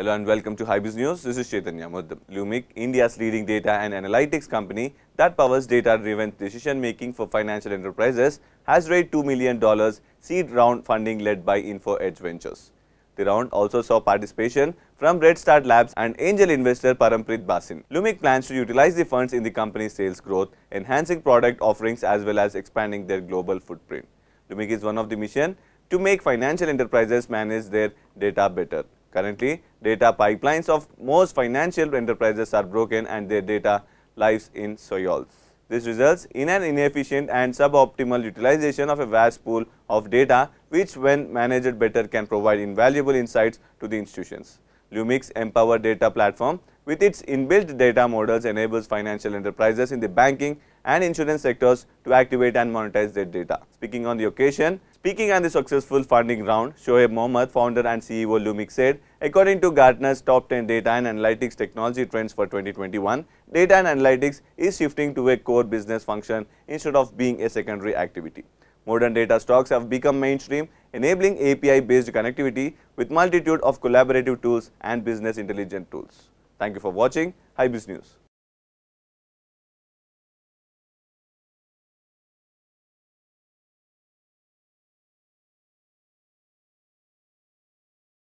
Hello and welcome to Hybris News. This is Chaitanya Muddam. Lumic, India's leading data and analytics company that powers data-driven decision-making for financial enterprises, has raised $2 million seed round funding led by InfoEdge Ventures. The round also saw participation from Red Star Labs and angel investor Paramprit Basin. Lumic plans to utilize the funds in the company's sales growth, enhancing product offerings as well as expanding their global footprint. Lumic is one of the mission to make financial enterprises manage their data better. Currently, data pipelines of most financial enterprises are broken and their data lives in soils. This results in an inefficient and suboptimal utilization of a vast pool of data, which when managed better can provide invaluable insights to the institutions. Lumix Empower Data Platform with its inbuilt data models enables financial enterprises in the banking and insurance sectors to activate and monetize their data. Speaking on the occasion Speaking on the successful funding round, Shoaib Mohammed, founder and CEO Lumix said, according to Gartner's top 10 data and analytics technology trends for 2021, data and analytics is shifting to a core business function instead of being a secondary activity. Modern data stocks have become mainstream, enabling API-based connectivity with multitude of collaborative tools and business intelligent tools. Thank you for watching. Hi News.